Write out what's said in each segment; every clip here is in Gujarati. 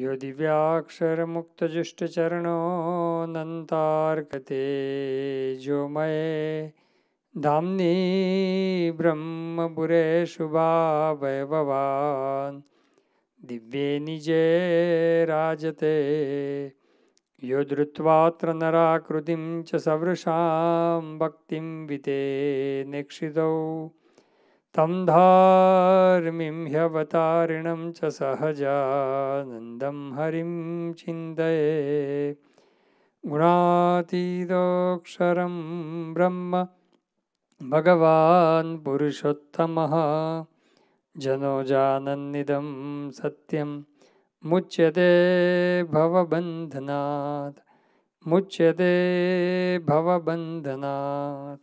यो दिव्याक्षरमुक्तजुष्टचरणोऽनन्तार्कते जो मये धाम्नि ब्रह्मपुरे शुभावयभवान् दिव्ये निजे राजते यो धृत्वात्र नराकृतिं च सवृशां भक्तिं विते निक्षितौ तं धार्मिं ह्यवतारिणं च सहजानन्दं हरिं चिन्तये गुणातीतोऽक्षरं ब्रह्म भगवान् पुरुषोत्तमः जनो जानन्निदं सत्यं मुच्यते भवबन्धनात् मुच्यते भवबन्धनात्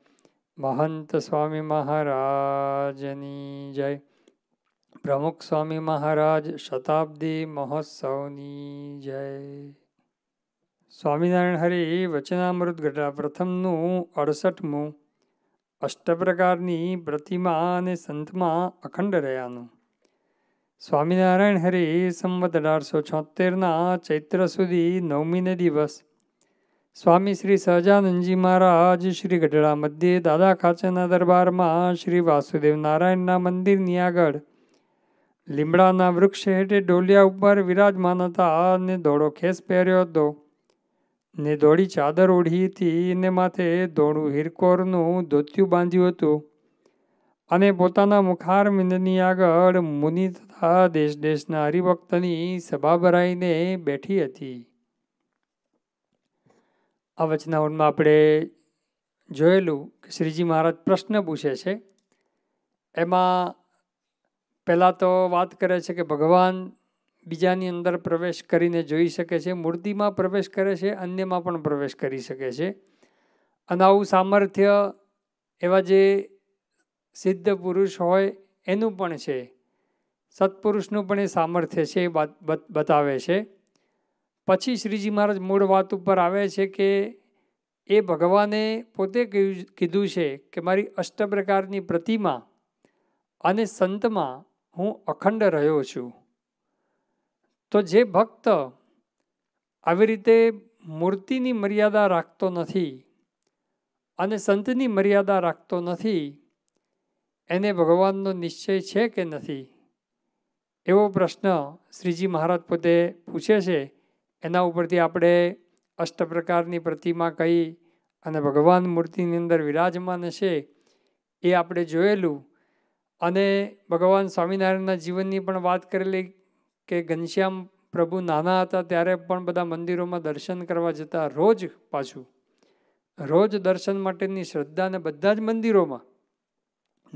મહંત સ્વામી મહારાજની જય પ્રમુખ સ્વામી મહારાજ શતાબ્દી મહોત્સવની જય સ્વામિનારાયણ હરે વચનામૃત ઘટા પ્રથમનું અડસઠમું અષ્ટપ્રકારની પ્રતિમા અને સંતમાં અખંડ રહ્યાનું સ્વામિનારાયણ હરે સંવત અઢારસો છોતેરના ચૈત્ર સુધી નવમીને દિવસ સ્વામી શ્રી સહજાનંદજી મહારાજ શ્રી ગઢડા મધ્યે દાદા ખાચેના દરબારમાં શ્રી વાસુદેવ નારાયણના મંદિરની આગળ લીમડાના વૃક્ષ હેઠે ડોલિયા ઉપર વિરાજમાન હતા અને દોડો ખેસ પહેર્યો હતો ને દોડી ચાદર ઓઢી હતી ને માથે દોડું હિરકોરનું ધોત્યું બાંધ્યું હતું અને પોતાના મુખાર મિંદની આગળ મુનિ તથા દેશ દેશના હરિભક્તની સભા ભરાઈને બેઠી હતી આ વચનાવનમાં આપણે જોયેલું કે શ્રીજી મહારાજ પ્રશ્ન પૂછે છે એમાં પહેલાં તો વાત કરે છે કે ભગવાન બીજાની અંદર પ્રવેશ કરીને જોઈ શકે છે મૂર્તિમાં પ્રવેશ કરે છે અન્યમાં પણ પ્રવેશ કરી શકે છે અને આવું સામર્થ્ય એવા જે સિદ્ધ પુરુષ હોય એનું પણ છે સત્પુરુષનું પણ એ સામર્થ્ય છે એ બતાવે છે પછી શ્રીજી મહારાજ મૂળ વાત ઉપર આવે છે કે એ ભગવાને પોતે કહ્યું કીધું છે કે મારી અષ્ટ પ્રકારની પ્રતિમા અને સંતમાં હું અખંડ રહ્યો છું તો જે ભક્ત આવી રીતે મૂર્તિની મર્યાદા રાખતો નથી અને સંતની મર્યાદા રાખતો નથી એને ભગવાનનો નિશ્ચય છે કે નથી એવો પ્રશ્ન શ્રીજી મહારાજ પોતે પૂછે છે એના ઉપરથી આપણે અષ્ટ પ્રકારની પ્રતિમા કહી અને ભગવાન મૂર્તિની અંદર વિરાજમાન છે એ આપણે જોયેલું અને ભગવાન સ્વામિનારાયણના જીવનની પણ વાત કરેલી કે ઘનશ્યામ પ્રભુ નાના હતા ત્યારે પણ બધા મંદિરોમાં દર્શન કરવા જતા રોજ પાછું રોજ દર્શન માટેની શ્રદ્ધાને બધા જ મંદિરોમાં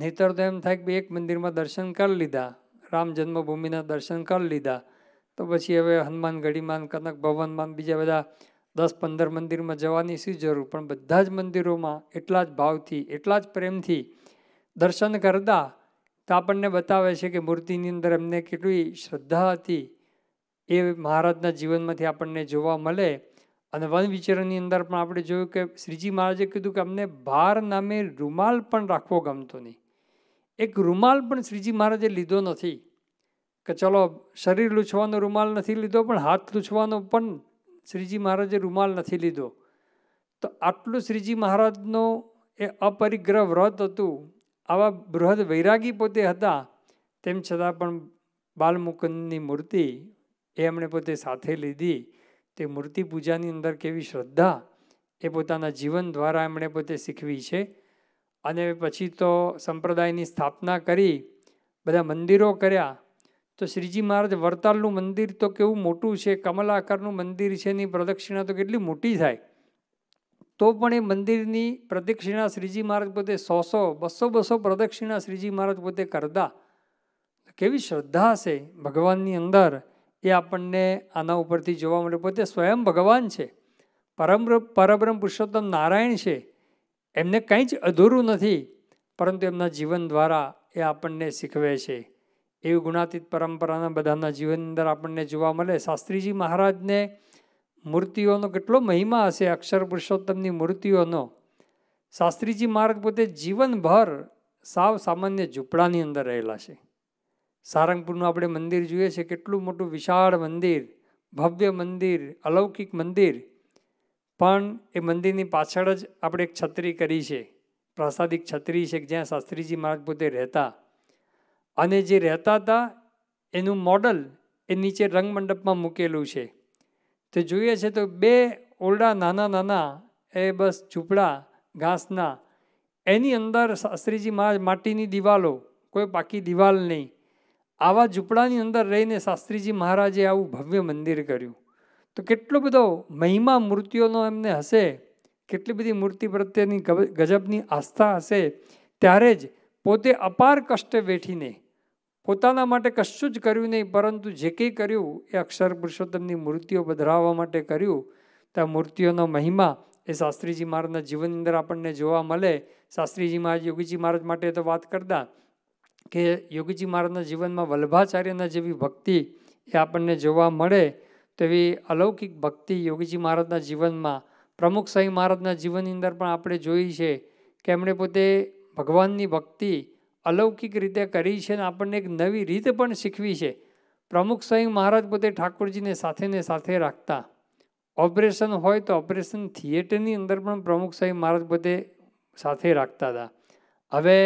નહીતર તો એમ થાય કે એક મંદિરમાં દર્શન કરી લીધા રામ જન્મભૂમિના દર્શન કરી લીધા તો પછી હવે હનુમાન ગઢીમાન કનક ભવનમાં બીજા બધા દસ પંદર મંદિરમાં જવાની શું જરૂર પણ બધા જ મંદિરોમાં એટલા જ ભાવથી એટલા જ પ્રેમથી દર્શન કરતા તો આપણને બતાવે છે કે મૂર્તિની અંદર એમને કેટલી શ્રદ્ધા હતી એ મહારાજના જીવનમાંથી આપણને જોવા મળે અને વન વિચરણની અંદર પણ આપણે જોયું કે શ્રીજી મહારાજે કીધું કે અમને ભાર નામે રૂમાલ પણ રાખવો ગમતો નહીં એક રૂમાલ પણ શ્રીજી મહારાજે લીધો નથી કે ચલો શરીર લૂછવાનો રૂમાલ નથી લીધો પણ હાથ લૂછવાનો પણ શ્રીજી મહારાજે રૂમાલ નથી લીધો તો આટલું શ્રીજી મહારાજનો એ અપરિગ્રહ વ્રત હતું આવા બૃહદ વૈરાગી પોતે હતા તેમ છતાં પણ બાલમુકુંદની મૂર્તિ એ એમણે પોતે સાથે લીધી તે મૂર્તિ પૂજાની અંદર કેવી શ્રદ્ધા એ પોતાના જીવન દ્વારા એમણે પોતે શીખવી છે અને પછી તો સંપ્રદાયની સ્થાપના કરી બધા મંદિરો કર્યા તો શ્રીજી મહારાજ વડતાલનું મંદિર તો કેવું મોટું છે કમલ મંદિર છે એની પ્રદક્ષિણા તો કેટલી મોટી થાય તો પણ એ મંદિરની પ્રદક્ષિણા શ્રીજી મહારાજ પોતે સો સો બસો બસો પ્રદક્ષિણા શ્રીજી મહારાજ પોતે કરતા કેવી શ્રદ્ધા હશે ભગવાનની અંદર એ આપણને આના ઉપરથી જોવા મળે પોતે સ્વયં ભગવાન છે પરમ પરબ્રહ્મ પુરુષોત્તમ નારાયણ છે એમને કંઈ જ અધૂરું નથી પરંતુ એમના જીવન દ્વારા એ આપણને શીખવે છે એવી ગુણાતીત પરંપરાના બધાના જીવન અંદર આપણને જોવા મળે શાસ્ત્રીજી મહારાજને મૂર્તિઓનો કેટલો મહિમા હશે અક્ષર પુરુષોત્તમની મૂર્તિઓનો શાસ્ત્રીજી મહારાજ પોતે જીવનભર સાવ સામાન્ય ઝૂંપડાની અંદર રહેલા છે સારંગપુરનું આપણે મંદિર જોઈએ છે કેટલું મોટું વિશાળ મંદિર ભવ્ય મંદિર અલૌકિક મંદિર પણ એ મંદિરની પાછળ જ આપણે એક છત્રી કરી છે પ્રાસાદિક છત્રી છે કે જ્યાં શાસ્ત્રીજી મહારાજ પોતે રહેતા અને જે રહેતા હતા એનું મોડલ એ નીચે રંગમંડપમાં મૂકેલું છે તો જોઈએ છે તો બે ઓરડા નાના નાના એ બસ ઝૂંપડા ઘાસના એની અંદર શાસ્ત્રીજી મહારાજ માટીની દિવાલો કોઈ પાકી દિવાલ નહીં આવા ઝૂંપડાની અંદર રહીને શાસ્ત્રીજી મહારાજે આવું ભવ્ય મંદિર કર્યું તો કેટલો બધો મહિમા મૂર્તિઓનો એમને હશે કેટલી બધી મૂર્તિ પ્રત્યેની ગજબની આસ્થા હશે ત્યારે જ પોતે અપાર કષ્ટ વેઠીને પોતાના માટે કશું જ કર્યું નહીં પરંતુ જે કંઈ કર્યું એ અક્ષર પુરુષોત્તમની મૂર્તિઓ બધરાવવા માટે કર્યું તો મૂર્તિઓનો મહિમા એ શાસ્ત્રીજી મહારાજના જીવનની અંદર આપણને જોવા મળે શાસ્ત્રીજી મહારાજ યોગીજી મહારાજ માટે તો વાત કરતા કે યોગીજી મહારાજના જીવનમાં વલ્ભાચાર્યના જેવી ભક્તિ એ આપણને જોવા મળે તેવી અલૌકિક ભક્તિ યોગીજી મહારાજના જીવનમાં પ્રમુખ સાંઈ મહારાજના જીવનની અંદર પણ આપણે જોઈ છે કે એમણે પોતે ભગવાનની ભક્તિ અલૌકિક રીતે કરી છે અને આપણને એક નવી રીત પણ શીખવી છે પ્રમુખ સ્વયં મહારાજ પોતે ઠાકોરજીને સાથેને સાથે રાખતા ઓપરેશન હોય તો ઓપરેશન થિયેટરની અંદર પણ પ્રમુખ સ્વયં મહારાજ પોતે સાથે રાખતા હતા હવે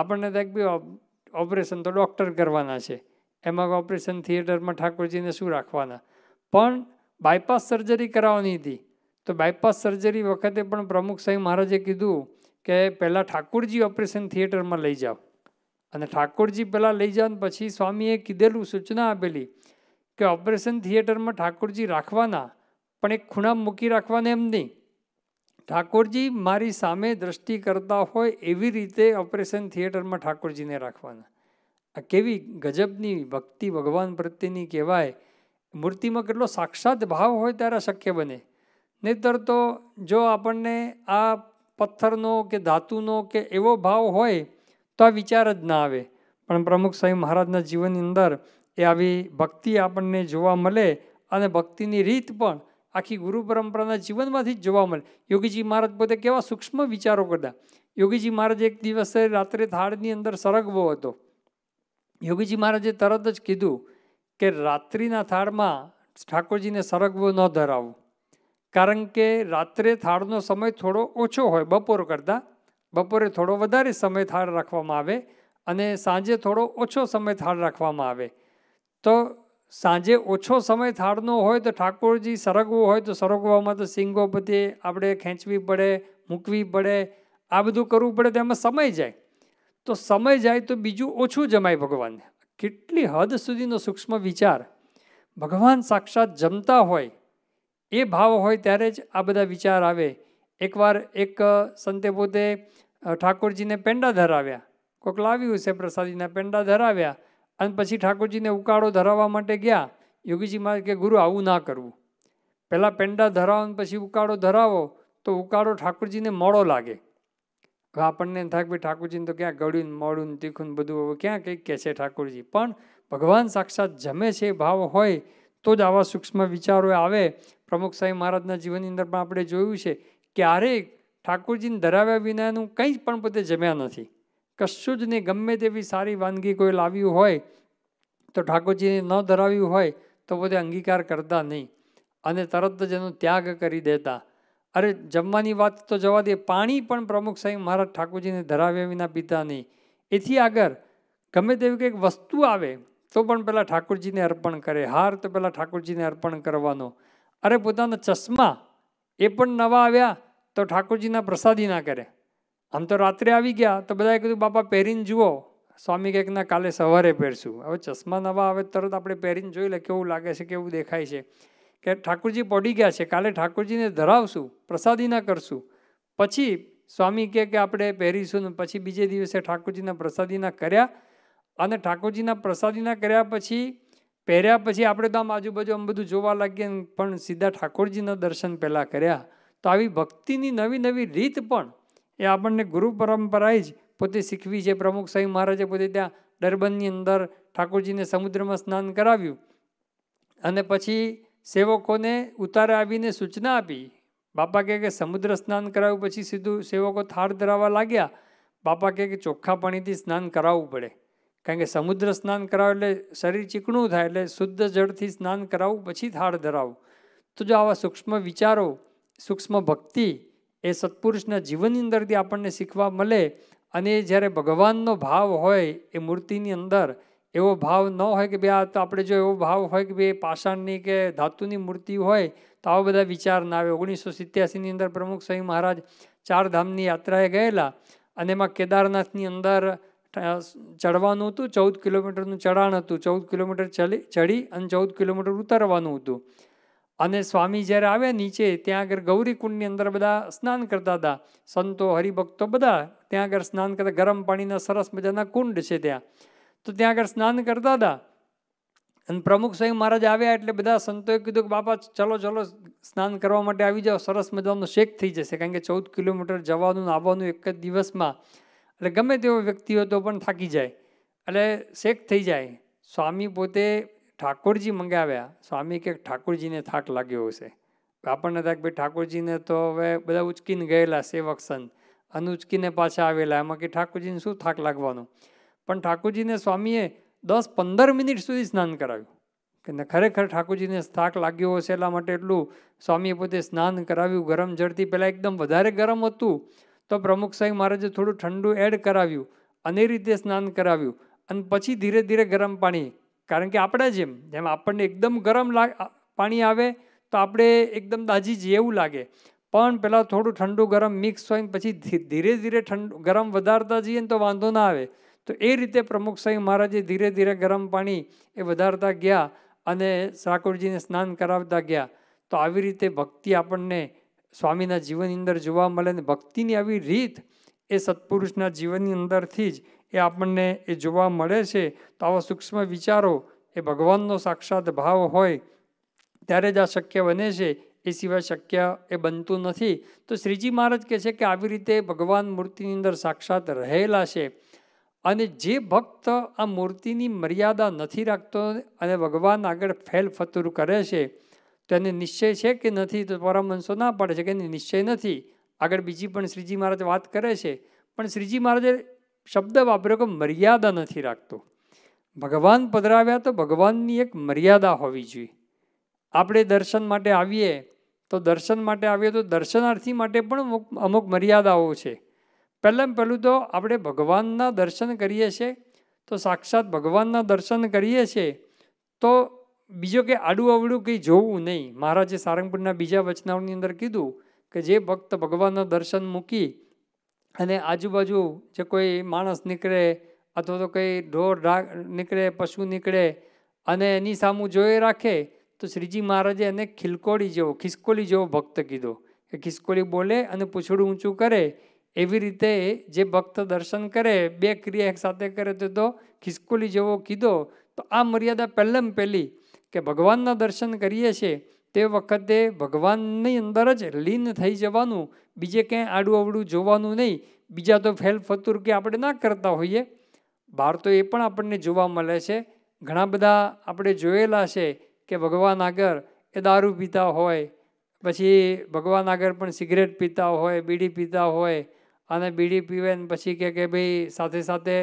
આપણને થાય કે ઓપરેશન તો ડૉક્ટર કરવાના છે એમાં ઓપરેશન થિયેટરમાં ઠાકોરજીને શું રાખવાના પણ બાયપાસ સર્જરી કરાવવાની હતી તો બાયપાસ સર્જરી વખતે પણ પ્રમુખ સાહેબ મહારાજે કીધું કે પહેલાં ઠાકોરજી ઓપરેશન થિયેટરમાં લઈ જાઓ અને ઠાકોરજી પહેલાં લઈ જાઓ પછી સ્વામીએ કીધેલું સૂચના આપેલી કે ઓપરેશન થિયેટરમાં ઠાકોરજી રાખવાના પણ એક ખૂણા મૂકી રાખવાના એમ નહીં ઠાકોરજી મારી સામે દ્રષ્ટિ કરતા હોય એવી રીતે ઓપરેશન થિયેટરમાં ઠાકોરજીને રાખવાના આ કેવી ગજબની ભક્તિ ભગવાન પ્રત્યેની કહેવાય મૂર્તિમાં કેટલો સાક્ષાત ભાવ હોય ત્યારે શક્ય બને નહીતર તો જો આપણને આ પથ્થરનો કે ધાતુનો કે એવો ભાવ હોય તો આ વિચાર જ ના આવે પણ પ્રમુખ સ્વામી મહારાજના જીવનની અંદર એ આવી ભક્તિ આપણને જોવા મળે અને ભક્તિની રીત પણ આખી ગુરુ પરંપરાના જીવનમાંથી જ જોવા મળે યોગીજી મહારાજ પોતે કેવા સૂક્ષ્મ વિચારો કરતા યોગીજી મહારાજ એક દિવસે રાત્રે થાળની અંદર સરગવો હતો યોગીજી મહારાજે તરત જ કીધું કે રાત્રિના થાળમાં ઠાકોરજીને સરગવો ન ધરાવવું કારણ કે રાત્રે થાળનો સમય થોડો ઓછો હોય બપોર કરતાં બપોરે થોડો વધારે સમય થાળ રાખવામાં આવે અને સાંજે થોડો ઓછો સમય થાળ રાખવામાં આવે તો સાંજે ઓછો સમય થાળનો હોય તો ઠાકોરજી સરગવો હોય તો સરગવામાં તો સિંગો બધી આપણે ખેંચવી પડે મૂકવી પડે આ બધું કરવું પડે તેમાં સમય જાય તો સમય જાય તો બીજું ઓછું જમાય ભગવાનને કેટલી હદ સુધીનો સૂક્ષ્મ વિચાર ભગવાન સાક્ષાત જમતા હોય એ ભાવ હોય ત્યારે જ આ બધા વિચાર આવે એકવાર એક સંતે પોતે ઠાકોરજીને પેંડા ધરાવ્યા કોઈક લાવ્યું છે પ્રસાદીના પેંડા ધરાવ્યા અને પછી ઠાકોરજીને ઉકાળો ધરાવવા માટે ગયા યોગીજી મહારાજ કે ગુરુ આવું ના કરવું પહેલાં પેંડા ધરાવો અને પછી ઉકાળો ધરાવો તો ઉકાળો ઠાકોરજીને મોડો લાગે હવે આપણને થાય કે ઠાકોરજીને તો ક્યાં ગળ્યું મોડું તીખું બધું હવે ક્યાં કંઈક કહે છે ઠાકોરજી પણ ભગવાન સાક્ષાત જમે છે ભાવ હોય તો જ આવા સૂક્ષ્મ વિચારો આવે પ્રમુખ સાહેબ મહારાજના જીવનની અંદર પણ આપણે જોયું છે ક્યારેક ઠાકોરજીને ધરાવ્યા વિનાનું કંઈ પણ પોતે જમ્યા નથી કશું જ નહીં ગમે તેવી સારી વાનગી કોઈ લાવ્યું હોય તો ઠાકોરજીને ન ધરાવ્યું હોય તો પોતે અંગીકાર કરતા નહીં અને તરત જ એનો ત્યાગ કરી દેતા અરે જમવાની વાત તો જવા દે પાણી પણ પ્રમુખ સાહેબ મહારાજ ઠાકોરજીને ધરાવ્યા વિના પીતા નહીં એથી આગળ ગમે તેવી કંઈક વસ્તુ આવે તો પણ પહેલાં ઠાકોરજીને અર્પણ કરે હાર તો પહેલાં ઠાકોરજીને અર્પણ કરવાનો અરે પોતાના ચશ્મા એ પણ નવા આવ્યા તો ઠાકોરજીના પ્રસાદી ના કરે આમ તો રાત્રે આવી ગયા તો બધાએ કીધું બાપા પહેરીને જુઓ સ્વામી કંઈક ના કાલે સવારે પહેરશું હવે ચશ્મા નવા આવે તરત આપણે પહેરીને જોઈ લે કેવું લાગે છે કેવું દેખાય છે કે ઠાકોરજી પડી ગયા છે કાલે ઠાકોરજીને ધરાવશું પ્રસાદી ના કરશું પછી સ્વામી કહે કે આપણે પહેરીશું ને પછી બીજે દિવસે ઠાકોરજીના પ્રસાદીના કર્યા અને ઠાકોરજીના પ્રસાદીના કર્યા પછી પહેર્યા પછી આપણે તો આમ આજુબાજુ આમ બધું જોવા લાગીએ પણ સીધા ઠાકોરજીના દર્શન પહેલાં કર્યા તો આવી ભક્તિની નવી નવી રીત પણ એ આપણને ગુરુ પરંપરાએ જ પોતે શીખવી છે પ્રમુખ સ્વામી મહારાજે પોતે ત્યાં ડરબનની અંદર ઠાકોરજીને સમુદ્રમાં સ્નાન કરાવ્યું અને પછી સેવકોને ઉતારે આવીને સૂચના આપી બાપા કહે કે સમુદ્ર સ્નાન કરાવ્યું પછી સીધું સેવકો થાળ ધરાવવા લાગ્યા બાપા કહે કે ચોખ્ખા પાણીથી સ્નાન કરાવવું પડે કારણ કે સમુદ્ર સ્નાન કરાવો એટલે શરીર ચીકણું થાય એટલે શુદ્ધ જળથી સ્નાન કરાવવું પછી થાળ ધરાવું તો જો આવા સૂક્ષ્મ વિચારો સૂક્ષ્મ ભક્તિ એ સત્પુરુષના જીવનની અંદરથી આપણને શીખવા મળે અને જ્યારે ભગવાનનો ભાવ હોય એ મૂર્તિની અંદર એવો ભાવ ન હોય કે ભાઈ આ તો આપણે જો એવો ભાવ હોય કે ભાઈ પાષાણની કે ધાતુની મૂર્તિ હોય તો આવા બધા વિચાર ના આવે ઓગણીસો સિત્યાસીની અંદર પ્રમુખ સ્વામી મહારાજ ચાર ધામની યાત્રાએ ગયેલા અને એમાં કેદારનાથની અંદર ચડવાનું હતું ચૌદ કિલોમીટરનું ચઢાણ હતું ચૌદ કિલોમીટર ચડી ચડી અને ચૌદ કિલોમીટર ઉતરવાનું હતું અને સ્વામી જ્યારે આવ્યા નીચે ત્યાં આગળ ગૌરીકુંડની અંદર બધા સ્નાન કરતા હતા સંતો હરિભક્તો બધા ત્યાં આગળ સ્નાન કરતા ગરમ પાણીના સરસ મજાના કુંડ છે ત્યાં તો ત્યાં આગળ સ્નાન કરતા હતા અને પ્રમુખ સ્વયં મહારાજ આવ્યા એટલે બધા સંતોએ કીધું કે બાપા ચલો ચલો સ્નાન કરવા માટે આવી જાઓ સરસ મજાનો શેક થઈ જશે કારણ કે ચૌદ કિલોમીટર જવાનું આવવાનું એક જ દિવસમાં એટલે ગમે તેવો વ્યક્તિ હોય તો પણ થાકી જાય એટલે શેક થઈ જાય સ્વામી પોતે ઠાકોરજી મંગાવ્યા સ્વામી કે ઠાકોરજીને થાક લાગ્યો હશે આપણને થાય કે ભાઈ ઠાકોરજીને તો હવે બધા ઉચકીને ગયેલા સેવક સંત અને ઉચકીને પાછા આવેલા એમાં કે ઠાકોરજીને શું થાક લાગવાનું પણ ઠાકોરજીને સ્વામીએ દસ પંદર મિનિટ સુધી સ્નાન કરાવ્યું કે ને ખરેખર ઠાકોરજીને થાક લાગ્યો હશે એટલા માટે એટલું સ્વામીએ પોતે સ્નાન કરાવ્યું ગરમ જળથી પહેલાં એકદમ વધારે ગરમ હતું તો પ્રમુખ સાહેબ મહારાજે થોડું ઠંડુ એડ કરાવ્યું અને રીતે સ્નાન કરાવ્યું અને પછી ધીરે ધીરે ગરમ પાણી કારણ કે આપણે જેમ જેમ આપણને એકદમ ગરમ પાણી આવે તો આપણે એકદમ દાજી જઈએ એવું લાગે પણ પહેલાં થોડું ઠંડુ ગરમ મિક્સ હોય ને પછી ધીરે ધીરે ઠંડુ ગરમ વધારતા જઈએ ને તો વાંધો ના આવે તો એ રીતે પ્રમુખ સાહેબ મહારાજે ધીરે ધીરે ગરમ પાણી એ વધારતા ગયા અને ઠાકોરજીને સ્નાન કરાવતા ગયા તો આવી રીતે ભક્તિ આપણને સ્વામીના જીવનની અંદર જોવા મળે અને ભક્તિની આવી રીત એ સત્પુરુષના જીવનની અંદરથી જ એ આપણને એ જોવા મળે છે તો આવા સૂક્ષ્મ વિચારો એ ભગવાનનો સાક્ષાત ભાવ હોય ત્યારે જ આ શક્ય બને છે એ સિવાય શક્ય એ બનતું નથી તો શ્રીજી મહારાજ કહે છે કે આવી રીતે ભગવાન મૂર્તિની અંદર સાક્ષાત રહેલા છે અને જે ભક્ત આ મૂર્તિની મર્યાદા નથી રાખતો અને ભગવાન આગળ ફેલ ફતુર કરે છે તેને નિશ્ચય છે કે નથી તો પરમહંસો ના પડે છે કે એને નિશ્ચય નથી આગળ બીજી પણ શ્રીજી મહારાજ વાત કરે છે પણ શ્રીજી મહારાજે શબ્દ વાપર્યો કે મર્યાદા નથી રાખતો ભગવાન પધરાવ્યા તો ભગવાનની એક મર્યાદા હોવી જોઈએ આપણે દર્શન માટે આવીએ તો દર્શન માટે આવીએ તો દર્શનાર્થી માટે પણ અમુક અમુક મર્યાદાઓ છે પહેલાં પહેલું તો આપણે ભગવાનના દર્શન કરીએ છીએ તો સાક્ષાત ભગવાનના દર્શન કરીએ છીએ તો બીજો કે આડું અવળું કંઈ જોવું નહીં મહારાજે સારંગપુરના બીજા વચનાઓની અંદર કીધું કે જે ભક્ત ભગવાનના દર્શન મૂકી અને આજુબાજુ જે કોઈ માણસ નીકળે અથવા તો કંઈ ઢોર ઢાક નીકળે પશુ નીકળે અને એની સામું જોઈ રાખે તો શ્રીજી મહારાજે એને ખિલકોડી જેવો ખિસકોલી જેવો ભક્ત કીધો કે ખિસકોલી બોલે અને પૂછડું ઊંચું કરે એવી રીતે જે ભક્ત દર્શન કરે બે ક્રિયા એક સાથે કરે તો ખિસકોલી જેવો કીધો તો આ મર્યાદા પહેલાં પહેલી કે ભગવાનના દર્શન કરીએ છીએ તે વખતે ભગવાનની અંદર જ લીન થઈ જવાનું બીજે ક્યાંય આડું અવડું જોવાનું નહીં બીજા તો ફેલ ફતુર કે આપણે ના કરતા હોઈએ બહાર તો એ પણ આપણને જોવા મળે છે ઘણા બધા આપણે જોયેલા છે કે ભગવાન આગળ એ દારૂ પીતા હોય પછી ભગવાન આગળ પણ સિગરેટ પીતા હોય બીડી પીતા હોય અને બીડી પીવે ને પછી કે ભાઈ સાથે સાથે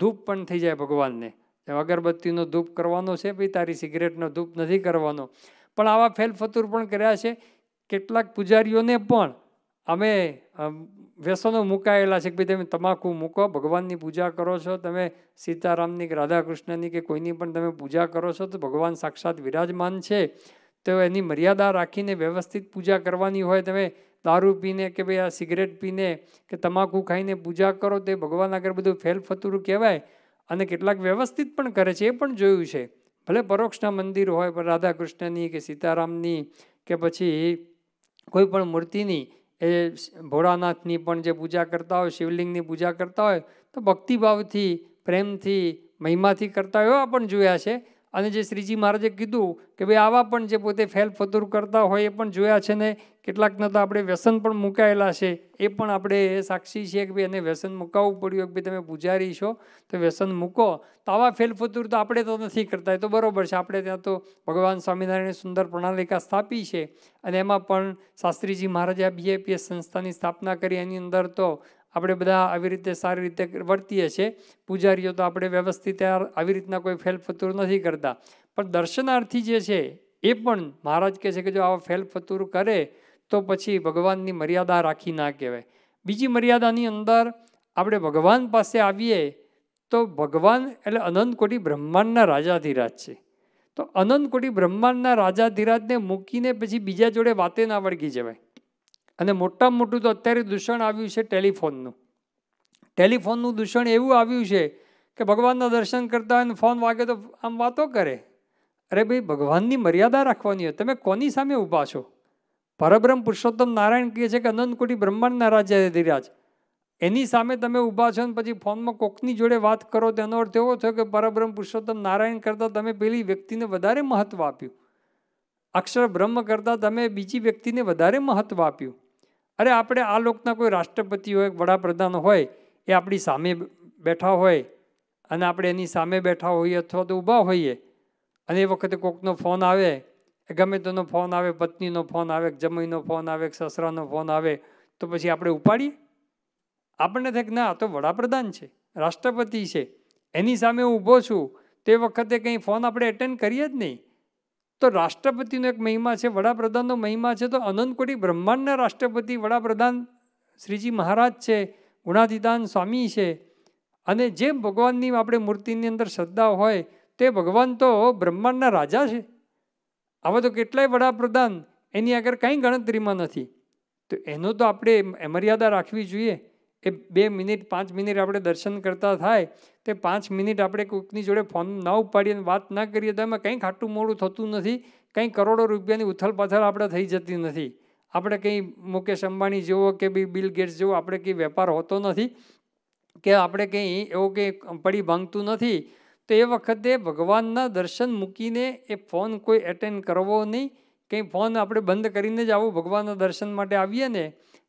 ધૂપ પણ થઈ જાય ભગવાનને અગરબત્તીનો ધૂપ કરવાનો છે ભાઈ તારી સિગરેટનો ધૂપ નથી કરવાનો પણ આવા ફેલફતુર પણ કર્યા છે કેટલાક પૂજારીઓને પણ અમે વ્યસનો મુકાયેલા છે કે ભાઈ તમે તમાકુ મૂકો ભગવાનની પૂજા કરો છો તમે સીતારામની કે રાધાકૃષ્ણની કે કોઈની પણ તમે પૂજા કરો છો તો ભગવાન સાક્ષાત વિરાજમાન છે તો એની મર્યાદા રાખીને વ્યવસ્થિત પૂજા કરવાની હોય તમે દારૂ પીને કે ભાઈ આ સિગરેટ પીને કે તમાકુ ખાઈને પૂજા કરો તે ભગવાન આગળ બધું ફેલફતુર કહેવાય અને કેટલાક વ્યવસ્થિત પણ કરે છે એ પણ જોયું છે ભલે પરોક્ષના મંદિર હોય પણ રાધાકૃષ્ણની કે સીતારામની કે પછી કોઈ પણ મૂર્તિની એ ભોળાનાથની પણ જે પૂજા કરતા હોય શિવલિંગની પૂજા કરતા હોય તો ભક્તિભાવથી પ્રેમથી મહિમાથી કરતા હોય એવા પણ જોયા છે અને જે શ્રીજી મહારાજે કીધું કે ભાઈ આવા પણ જે પોતે ફેલ ફતુર કરતા હોય એ પણ જોયા છે ને કેટલાકના તો આપણે વ્યસન પણ મુકાયેલા છે એ પણ આપણે એ સાક્ષી છે કે ભાઈ એને વ્યસન મુકાવવું પડ્યું કે ભાઈ તમે પૂજારી છો તો વ્યસન મૂકો તો આવા ફેલ ફતુર તો આપણે તો નથી કરતા એ તો બરાબર છે આપણે ત્યાં તો ભગવાન સ્વામિનારાયણે સુંદર પ્રણાલિકા સ્થાપી છે અને એમાં પણ શાસ્ત્રીજી મહારાજે બીએપીએસ સંસ્થાની સ્થાપના કરી એની અંદર તો આપણે બધા આવી રીતે સારી રીતે વર્તીએ છીએ પૂજારીઓ તો આપણે વ્યવસ્થિત આવી રીતના કોઈ ફેલફતુર નથી કરતા પણ દર્શનાર્થી જે છે એ પણ મહારાજ કહે છે કે જો આવા ફેલફતુર કરે તો પછી ભગવાનની મર્યાદા રાખી ના કહેવાય બીજી મર્યાદાની અંદર આપણે ભગવાન પાસે આવીએ તો ભગવાન એટલે અનંતકોટી બ્રહ્માંડના રાજાધિરાજ છે તો અનંતકોટી બ્રહ્માંડના રાજાધિરાજને મૂકીને પછી બીજા જોડે વાતે ના વળગી જવાય અને મોટામાં મોટું તો અત્યારે દૂષણ આવ્યું છે ટેલિફોનનું ટેલિફોનનું દૂષણ એવું આવ્યું છે કે ભગવાનના દર્શન કરતા હોય ને ફોન વાગે તો આમ વાતો કરે અરે ભાઈ ભગવાનની મર્યાદા રાખવાની હોય તમે કોની સામે ઊભા છો પરબ્રહ્મ પુરુષોત્તમ નારાયણ કહે છે કે અનંત કોટી બ્રહ્માંડના રાજાધિરાજ એની સામે તમે ઊભા છો ને પછી ફોનમાં કોકની જોડે વાત કરો તેનો અર્થ એવો થયો કે પરબ્રહ્મ પુરુષોત્તમ નારાયણ કરતાં તમે પેલી વ્યક્તિને વધારે મહત્ત્વ આપ્યું અક્ષર બ્રહ્મ કરતાં તમે બીજી વ્યક્તિને વધારે મહત્ત્વ આપ્યું અરે આપણે આ લોકના કોઈ રાષ્ટ્રપતિ હોય વડાપ્રધાન હોય એ આપણી સામે બેઠા હોય અને આપણે એની સામે બેઠા હોઈએ અથવા તો ઊભા હોઈએ અને એ વખતે કોકનો ફોન આવે ગમે તેનો ફોન આવે પત્નીનો ફોન આવે જમીનો ફોન આવે સસરાનો ફોન આવે તો પછી આપણે ઉપાડીએ આપણને થાય કે ના આ તો વડાપ્રધાન છે રાષ્ટ્રપતિ છે એની સામે હું ઊભો છું તે વખતે કંઈ ફોન આપણે એટેન્ડ કરીએ જ નહીં તો રાષ્ટ્રપતિનો એક મહિમા છે વડાપ્રધાનનો મહિમા છે તો અનંતકોટી બ્રહ્માંડના રાષ્ટ્રપતિ વડાપ્રધાન શ્રીજી મહારાજ છે ગુણાધિદાન સ્વામી છે અને જે ભગવાનની આપણે મૂર્તિની અંદર શ્રદ્ધા હોય તે ભગવાન તો બ્રહ્માંડના રાજા છે આવા તો કેટલાય વડાપ્રધાન એની આગળ કંઈ ગણતરીમાં નથી તો એનો તો આપણે મર્યાદા રાખવી જોઈએ એ બે મિનિટ પાંચ મિનિટ આપણે દર્શન કરતા થાય તે પાંચ મિનિટ આપણે કોઈકની જોડે ફોન ન ઉપાડીએ વાત ના કરીએ તો એમાં કંઈ ખાટું મોડું થતું નથી કંઈ કરોડો રૂપિયાની ઉથલપાથલ આપણે થઈ જતી નથી આપણે કંઈ મુકેશ અંબાણી જેવો કે બી બિલ ગેટ્સ જેવો આપણે કંઈ વેપાર હોતો નથી કે આપણે કંઈ એવો કંઈ પડી ભાંગતું નથી તો એ વખતે ભગવાનના દર્શન મૂકીને એ ફોન કોઈ એટેન્ડ કરવો નહીં કંઈ ફોન આપણે બંધ કરીને જ આવું ભગવાનના દર્શન માટે આવીએ ને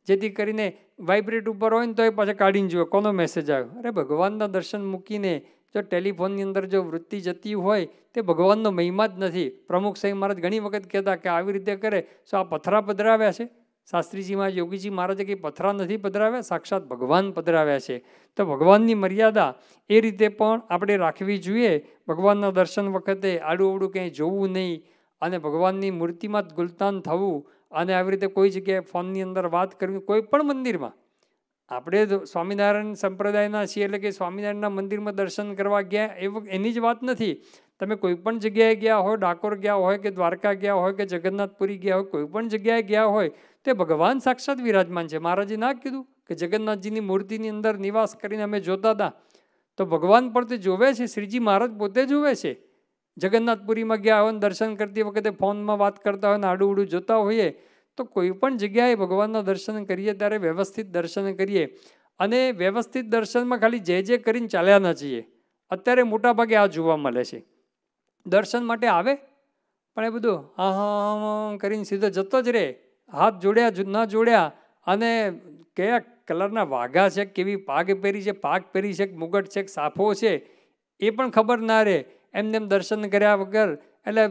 જેથી કરીને વાઇબ્રેટ ઉપર હોય ને તો એ પાછા કાઢીને જુઓ કોનો મેસેજ આવ્યો અરે ભગવાનના દર્શન મૂકીને જો ટેલિફોનની અંદર જો વૃત્તિ જતી હોય તે ભગવાનનો મહિમા જ નથી પ્રમુખ સાહેબ મહારાજ ઘણી વખત કહેતા કે આવી રીતે કરે શું આ પથરા પધરાવ્યા છે શાસ્ત્રીજીમાં યોગીજી મહારાજે કંઈ પથરા નથી પધરાવ્યા સાક્ષાત ભગવાન પધરાવ્યા છે તો ભગવાનની મર્યાદા એ રીતે પણ આપણે રાખવી જોઈએ ભગવાનના દર્શન વખતે આડું અવડું ક્યાંય જોવું નહીં અને ભગવાનની મૂર્તિમાં જ ગુલતાન થવું અને આવી રીતે કોઈ જગ્યાએ ફોનની અંદર વાત કરવી કોઈ પણ મંદિરમાં આપણે સ્વામિનારાયણ સંપ્રદાયના છીએ એટલે કે સ્વામિનારાયણના મંદિરમાં દર્શન કરવા ગયા એવો એની જ વાત નથી તમે કોઈ પણ જગ્યાએ ગયા હોય ડાકોર ગયા હોય કે દ્વારકા ગયા હોય કે જગન્નાથપુરી ગયા હોય કોઈ પણ જગ્યાએ ગયા હોય તે ભગવાન સાક્ષાત વિરાજમાન છે મહારાજે ના કીધું કે જગન્નાથજીની મૂર્તિની અંદર નિવાસ કરીને અમે જોતા હતા તો ભગવાન પણ તે જોવે છે શ્રીજી મહારાજ પોતે જોવે છે જગન્નાથપુરીમાં ગયા હોય દર્શન કરતી વખતે ફોનમાં વાત કરતા હોય ને આડું ઉડું જોતા હોઈએ તો કોઈ પણ જગ્યાએ ભગવાનના દર્શન કરીએ ત્યારે વ્યવસ્થિત દર્શન કરીએ અને વ્યવસ્થિત દર્શનમાં ખાલી જે જે કરીને ચાલ્યા ન જઈએ અત્યારે મોટાભાગે આ જોવા મળે છે દર્શન માટે આવે પણ એ બધું હા હા કરીને સીધો જતો જ રહે હાથ જોડ્યા ના જોડ્યા અને કયા કલરના વાઘા છે કેવી પાગ પહેરી છે પાગ પહેરી છે મુગટ છે સાફો છે એ પણ ખબર ના રહે એમને એમ દર્શન કર્યા વગર એટલે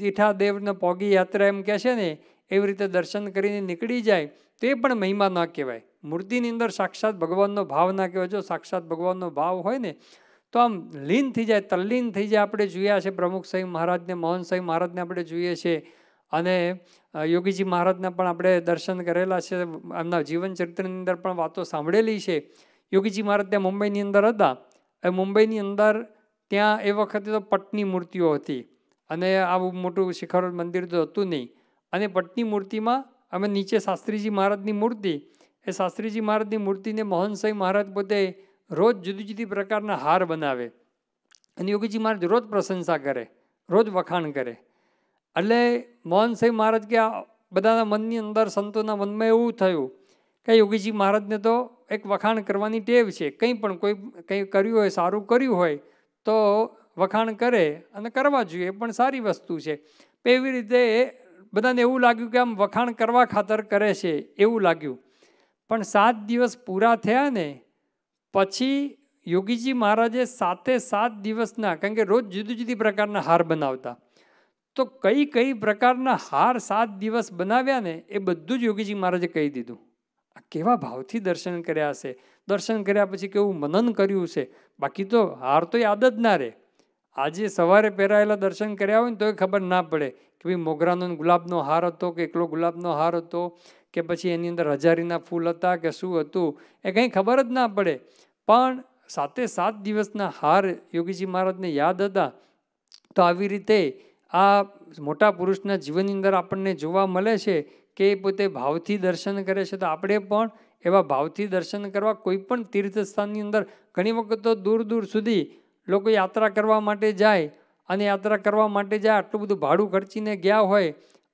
દીઠા દેવને પોગી યાત્રા એમ કહે છે ને એવી રીતે દર્શન કરીને નીકળી જાય તો એ પણ મહિમા ના કહેવાય મૂર્તિની અંદર સાક્ષાત ભગવાનનો ભાવ ના કહેવાય જો સાક્ષાત ભગવાનનો ભાવ હોય ને તો આમ લીન થઈ જાય તલ્લીન થઈ જાય આપણે જોયા છે પ્રમુખ સાહેબ મહારાજને મોહન સાહેબ મહારાજને આપણે જોઈએ છીએ અને યોગીજી મહારાજને પણ આપણે દર્શન કરેલા છે એમના જીવન ચરિત્રની અંદર પણ વાતો સાંભળેલી છે યોગીજી મહારાજ ત્યાં મુંબઈની અંદર હતા એ મુંબઈની અંદર ત્યાં એ વખતે તો પટની મૂર્તિઓ હતી અને આવું મોટું શિખરોળ મંદિર તો હતું નહીં અને પટની મૂર્તિમાં અમે નીચે શાસ્ત્રીજી મહારાજની મૂર્તિ એ શાસ્ત્રીજી મહારાજની મૂર્તિને મોહનસાઈ મહારાજ પોતે રોજ જુદી જુદી પ્રકારના હાર બનાવે અને યોગીજી મહારાજ રોજ પ્રશંસા કરે રોજ વખાણ કરે એટલે મોહનસાઈ મહારાજ કે બધાના મનની અંદર સંતોના મનમાં એવું થયું કે યોગીજી મહારાજને તો એક વખાણ કરવાની ટેવ છે કંઈ પણ કોઈ કંઈ કર્યું હોય સારું કર્યું હોય તો વખાણ કરે અને કરવા જોઈએ પણ સારી વસ્તુ છે એવી રીતે બધાને એવું લાગ્યું કે આમ વખાણ કરવા ખાતર કરે છે એવું લાગ્યું પણ સાત દિવસ પૂરા થયા ને પછી યોગીજી મહારાજે સાતે સાત દિવસના કારણ કે રોજ જુદી જુદી પ્રકારના હાર બનાવતા તો કઈ કઈ પ્રકારના હાર સાત દિવસ બનાવ્યા ને એ બધું જ યોગીજી મહારાજે કહી દીધું આ કેવા ભાવથી દર્શન કર્યા હશે દર્શન કર્યા પછી કેવું મનન કર્યું છે બાકી તો હાર તો યાદ જ ના રહે આજે સવારે પહેરાયેલા દર્શન કર્યા હોય ને તો એ ખબર ના પડે કે ભાઈ મોગરાનો ગુલાબનો હાર હતો કે એકલો ગુલાબનો હાર હતો કે પછી એની અંદર હજારીના ફૂલ હતા કે શું હતું એ કંઈ ખબર જ ના પડે પણ સાતે સાત દિવસના હાર યોગીજી મહારાજને યાદ હતા તો આવી રીતે આ મોટા પુરુષના જીવનની અંદર આપણને જોવા મળે છે કે એ પોતે ભાવથી દર્શન કરે છે તો આપણે પણ એવા ભાવથી દર્શન કરવા કોઈ પણ તીર્થસ્થાનની અંદર ઘણી વખત તો દૂર દૂર સુધી લોકો યાત્રા કરવા માટે જાય અને યાત્રા કરવા માટે જાય આટલું બધું ભાડું ખર્ચીને ગયા હોય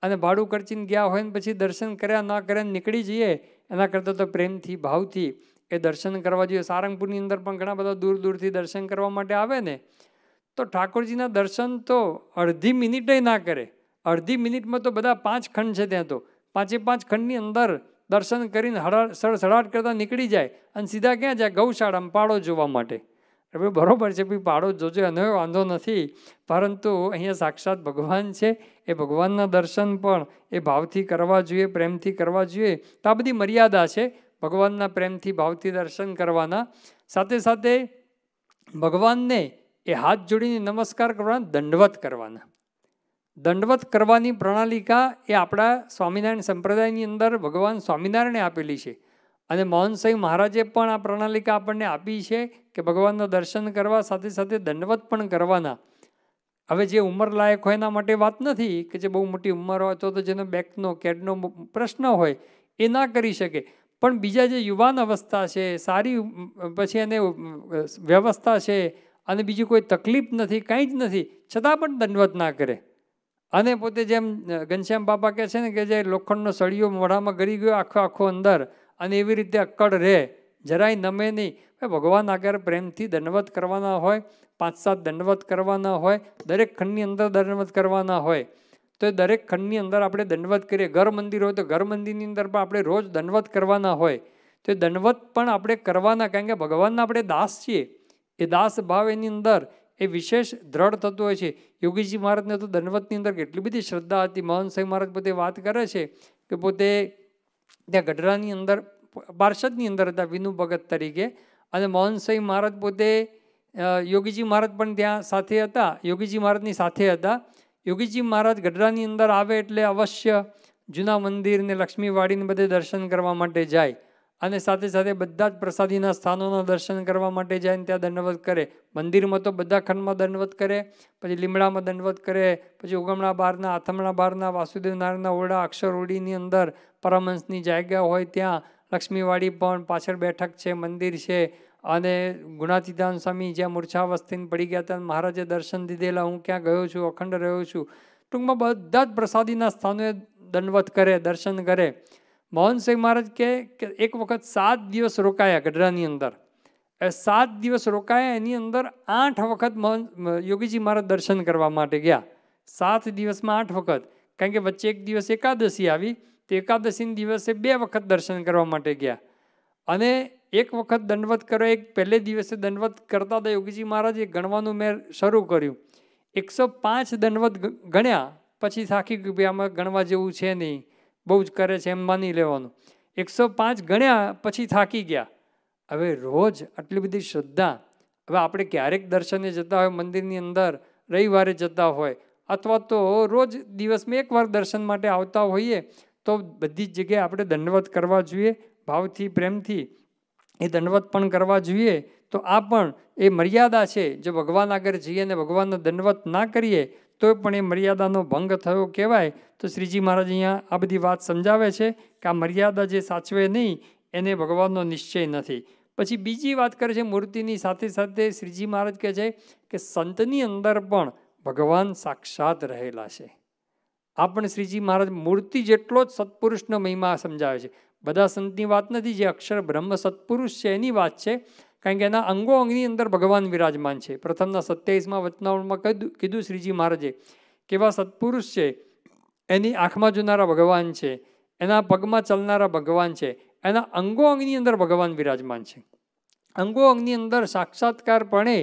અને ભાડું ખર્ચીને ગયા હોય ને પછી દર્શન કર્યા ના કર્યા નીકળી જઈએ એના કરતાં તો પ્રેમથી ભાવથી એ દર્શન કરવા જોઈએ સારંગપુરની અંદર પણ ઘણા બધા દૂર દૂરથી દર્શન કરવા માટે આવે ને તો ઠાકોરજીના દર્શન તો અડધી મિનિટે ના કરે અડધી મિનિટમાં તો બધા પાંચ ખંડ છે ત્યાં તો પાંચે પાંચ ખંડની અંદર દર્શન કરીને હળાટ સળસળાટ કરતાં નીકળી જાય અને સીધા ક્યાં જાય ગૌશાળામાં પાડો જોવા માટે હવે બરાબર છે ભાઈ પાડો જોજો એનો વાંધો નથી પરંતુ અહીંયા સાક્ષાત ભગવાન છે એ ભગવાનના દર્શન પણ એ ભાવથી કરવા જોઈએ પ્રેમથી કરવા જોઈએ તો આ બધી મર્યાદા છે ભગવાનના પ્રેમથી ભાવથી દર્શન કરવાના સાથે સાથે ભગવાનને એ હાથ જોડીને નમસ્કાર કરવાના દંડવત કરવાના દંડવત કરવાની પ્રણાલિકા એ આપણા સ્વામિનારાયણ સંપ્રદાયની અંદર ભગવાન સ્વામિનારાયણે આપેલી છે અને મોહનસિંહ મહારાજે પણ આ પ્રણાલિકા આપણને આપી છે કે ભગવાનના દર્શન કરવા સાથે સાથે દંડવત પણ કરવાના હવે જે ઉંમર લાયક હોય એના માટે વાત નથી કે જે બહુ મોટી ઉંમર હોય તો જેનો બેકનો કેડનો પ્રશ્ન હોય એ ના કરી શકે પણ બીજા જે યુવાન અવસ્થા છે સારી પછી એને વ્યવસ્થા છે અને બીજી કોઈ તકલીફ નથી કંઈ જ નથી છતાં પણ દંડવત ના કરે અને પોતે જેમ ઘનશ્યામ બાપા કહે છે ને કે જે લોખંડનો સળિયો મોઢામાં ગરી ગયો આખો આખો અંદર અને એવી રીતે અક્કડ રહે જરાય નમે નહીં ભગવાન આગળ પ્રેમથી દંડવત કરવાના હોય પાંચ સાત દંડવત કરવાના હોય દરેક ખંડની અંદર દંડવત કરવાના હોય તો એ દરેક ખંડની અંદર આપણે દંડવત કરીએ ઘર મંદિર હોય તો ઘર મંદિરની અંદર પણ આપણે રોજ દંડવત કરવાના હોય તો એ દંડવત પણ આપણે કરવાના કારણ કે ભગવાનના આપણે દાસ છીએ એ દાસ ભાવ એની અંદર એ વિશેષ દ્રઢ થતું હોય છે યોગીજી મહારાજને તો દંડવતની અંદર કેટલી બધી શ્રદ્ધા હતી મહંત મહારાજ પોતે વાત કરે છે કે પોતે ત્યાં ગઢડાની અંદર પાર્ષદની અંદર હતા વિનુ ભગત તરીકે અને મોહન મહારાજ પોતે યોગીજી મહારાજ પણ ત્યાં સાથે હતા યોગીજી મહારાજની સાથે હતા યોગીજી મહારાજ ગઢડાની અંદર આવે એટલે અવશ્ય જૂના મંદિરને લક્ષ્મીવાડીને બધે દર્શન કરવા માટે જાય અને સાથે સાથે બધા જ પ્રસાદીના સ્થાનોના દર્શન કરવા માટે જાય ને ત્યાં દંડવત કરે મંદિરમાં તો બધા ખંડમાં દંડવત કરે પછી લીમડામાં દંડવત કરે પછી ઉગમણા બારના આથમણા બારના વાસુદેવ નારાયણના ઓરડા અક્ષરઓડીની અંદર પરમહંસની જાગ્યા હોય ત્યાં લક્ષ્મીવાડી પણ પાછળ બેઠક છે મંદિર છે અને ગુણાતીદાન સ્વામી જ્યાં મૂર્છાવસ્થિને પડી ગયા ત્યાં મહારાજે દર્શન દીધેલા હું ક્યાં ગયો છું અખંડ રહ્યો છું ટૂંકમાં બધા જ પ્રસાદીના સ્થાનોએ દંડવત કરે દર્શન કરે મોહનસિંહ મહારાજ કહે કે એક વખત સાત દિવસ રોકાયા ગઢડાની અંદર એ સાત દિવસ રોકાયા એની અંદર આઠ વખત મોહન યોગીજી મહારાજ દર્શન કરવા માટે ગયા સાત દિવસમાં આઠ વખત કારણ કે વચ્ચે એક દિવસ એકાદશી આવી તો એકાદશીના દિવસે બે વખત દર્શન કરવા માટે ગયા અને એક વખત દંડવત કર્યો એક પહેલે દિવસે દંડવત કરતા હતા યોગીજી મહારાજે ગણવાનું મેં શરૂ કર્યું એકસો પાંચ દંડવત ગણ્યા પછી થાકી ગયું આમાં ગણવા જેવું છે નહીં બહુ જ કરે છે એમ માની લેવાનું એકસો પાંચ ગણ્યા પછી થાકી ગયા હવે રોજ આટલી બધી શ્રદ્ધા હવે આપણે ક્યારેક દર્શને જતા હોય મંદિરની અંદર રવિવારે જતા હોય અથવા તો રોજ દિવસમાં એકવાર દર્શન માટે આવતા હોઈએ તો બધી જ જગ્યાએ આપણે દંડવત કરવા જોઈએ ભાવથી પ્રેમથી એ દંડવત પણ કરવા જોઈએ તો આ પણ એ મર્યાદા છે જો ભગવાન આગળ જઈએ અને ભગવાનનો દંડવત ના કરીએ તોય પણ એ મર્યાદાનો ભંગ થયો કહેવાય તો શ્રીજી મહારાજ અહીંયા આ બધી વાત સમજાવે છે કે આ મર્યાદા જે સાચવે નહીં એને ભગવાનનો નિશ્ચય નથી પછી બીજી વાત કરે છે મૂર્તિની સાથે સાથે શ્રીજી મહારાજ કહે છે કે સંતની અંદર પણ ભગવાન સાક્ષાત રહેલા છે આ પણ શ્રીજી મહારાજ મૂર્તિ જેટલો જ સત્પુરુષનો મહિમા સમજાવે છે બધા સંતની વાત નથી જે અક્ષર બ્રહ્મ સત્પુરુષ છે એની વાત છે કારણ કે એના અંગો અંગની અંદર ભગવાન વિરાજમાન છે પ્રથમના સત્યાવીસમાં વચનાવળમાં કીધું કીધું શ્રીજી મહારાજે કેવા સત્પુરુષ છે એની આંખમાં જોનારા ભગવાન છે એના પગમાં ચલનારા ભગવાન છે એના અંગો અંગની અંદર ભગવાન વિરાજમાન છે અંગો અંગની અંદર સાક્ષાત્કારપણે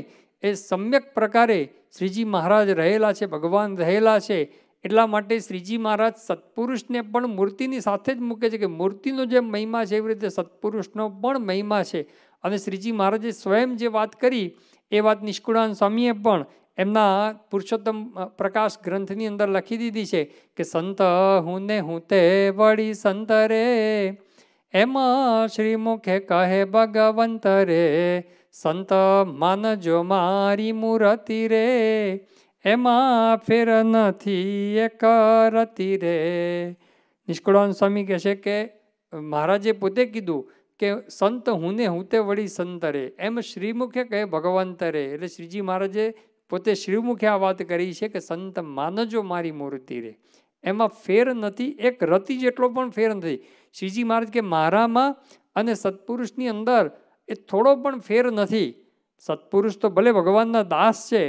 એ સમ્યક પ્રકારે શ્રીજી મહારાજ રહેલા છે ભગવાન રહેલા છે એટલા માટે શ્રીજી મહારાજ સત્પુરુષને પણ મૂર્તિની સાથે જ મૂકે છે કે મૂર્તિનો જે મહિમા છે એવી રીતે સત્પુરુષનો પણ મહિમા છે અને શ્રીજી મહારાજે સ્વયં જે વાત કરી એ વાત નિષ્કુળાન સ્વામીએ પણ એમના પુરુષોત્તમ પ્રકાશ ગ્રંથની અંદર લખી દીધી છે કે સંત હું ને હું તે વળી સંત રે એમાં શ્રી મુખે કહે ભગવંત રે સંત માનજો મારી મૂર્તિ રે એમાં ફેર નથી એ કરતી રે નિષ્કુળાન સ્વામી કહે છે કે મહારાજે પોતે કીધું કે સંત હું તે વળી સંતરે એમ શ્રીમુખે કહે ભગવંતરે એટલે શ્રીજી મહારાજે પોતે શ્રીમુખે આ વાત કરી છે કે સંત માનજો મારી મૂર્તિ રે એમાં ફેર નથી એક રતિ જેટલો પણ ફેર નથી શ્રીજી મહારાજ કે મારામાં અને સત્પુરુષની અંદર એ થોડો પણ ફેર નથી સત્પુરુષ તો ભલે ભગવાનના દાસ છે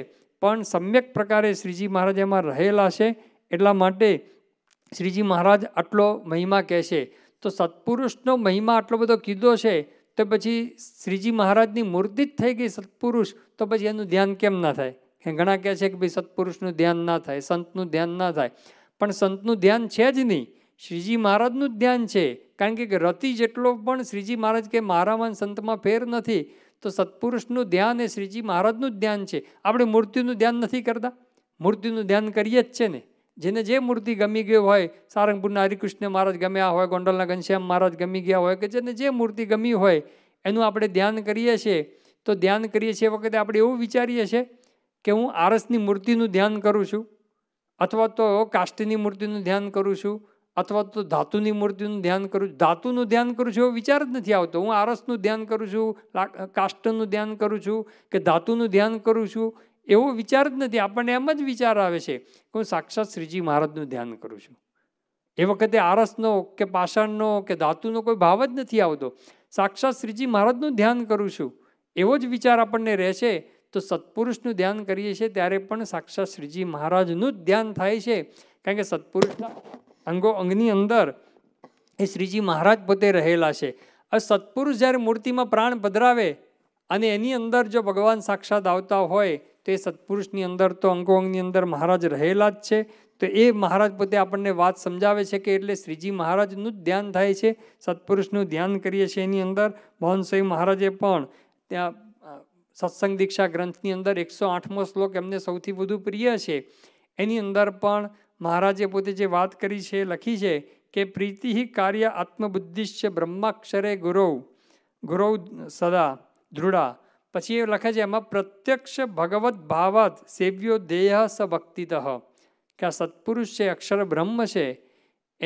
પણ સમ્યક પ્રકારે શ્રીજી મહારાજ એમાં રહેલા છે એટલા માટે શ્રીજી મહારાજ આટલો મહિમા કહેશે તો સત્પુરુષનો મહિમા આટલો બધો કીધો છે તો પછી શ્રીજી મહારાજની મૂર્તિ જ થઈ ગઈ સત્પુરુષ તો પછી એનું ધ્યાન કેમ ના થાય કે ઘણા કહે છે કે ભાઈ સત્પુરુષનું ધ્યાન ના થાય સંતનું ધ્યાન ના થાય પણ સંતનું ધ્યાન છે જ નહીં શ્રીજી મહારાજનું જ ધ્યાન છે કારણ કે રતિ જેટલો પણ શ્રીજી મહારાજ કે મારામાં સંતમાં ફેર નથી તો સત્પુરુષનું ધ્યાન એ શ્રીજી મહારાજનું જ ધ્યાન છે આપણે મૂર્તિનું ધ્યાન નથી કરતા મૂર્તિનું ધ્યાન કરીએ જ છે ને જેને જે મૂર્તિ ગમી ગઈ હોય સારંગપુરના હરિકૃષ્ણ મહારાજ ગમ્યા હોય ગોંડલના ઘનશ્યામ મહારાજ ગમી ગયા હોય કે જેને જે મૂર્તિ ગમી હોય એનું આપણે ધ્યાન કરીએ છીએ તો ધ્યાન કરીએ છીએ વખતે આપણે એવું વિચારીએ છીએ કે હું આરસની મૂર્તિનું ધ્યાન કરું છું અથવા તો કાષ્ટની મૂર્તિનું ધ્યાન કરું છું અથવા તો ધાતુની મૂર્તિનું ધ્યાન કરું ધાતુનું ધ્યાન કરું છું એવો વિચાર જ નથી આવતો હું આરસનું ધ્યાન કરું છું કાષ્ટનું ધ્યાન કરું છું કે ધાતુનું ધ્યાન કરું છું એવો વિચાર જ નથી આપણને એમ જ વિચાર આવે છે કે હું સાક્ષાત શ્રીજી મહારાજનું ધ્યાન કરું છું એ વખતે આરસનો કે પાષાણનો કે ધાતુનો કોઈ ભાવ જ નથી આવતો સાક્ષાત શ્રીજી મહારાજનું ધ્યાન કરું છું એવો જ વિચાર આપણને રહેશે તો સત્પુરુષનું ધ્યાન કરીએ છીએ ત્યારે પણ સાક્ષાત શ્રીજી મહારાજનું જ ધ્યાન થાય છે કારણ કે સત્પુરુષના અંગો અંગની અંદર એ શ્રીજી મહારાજ પોતે રહેલા છે આ સત્પુરુષ જ્યારે મૂર્તિમાં પ્રાણ પધરાવે અને એની અંદર જો ભગવાન સાક્ષાત આવતા હોય તો એ સત્પુરુષની અંદર તો અંગોઅંગની અંદર મહારાજ રહેલા જ છે તો એ મહારાજ પોતે આપણને વાત સમજાવે છે કે એટલે શ્રીજી મહારાજનું જ ધ્યાન થાય છે સત્પુરુષનું ધ્યાન કરીએ છીએ એની અંદર મોહનસિંહ મહારાજે પણ ત્યાં સત્સંગ દીક્ષા ગ્રંથની અંદર એકસો આઠમો શ્લોક એમને સૌથી વધુ પ્રિય છે એની અંદર પણ મહારાજે પોતે જે વાત કરી છે લખી છે કે પ્રીતિ કાર્ય આત્મબુદ્ધિશ્ચ બ્રહ્માક્ષરે ગુરૌ ગુરૌ સદા દૃઢા પછી એ લખે છે એમાં પ્રત્યક્ષ ભગવત ભાવાત સેવ્યો દેહ સભક્તિત કે આ સત્પુરુષ છે અક્ષર બ્રહ્મ છે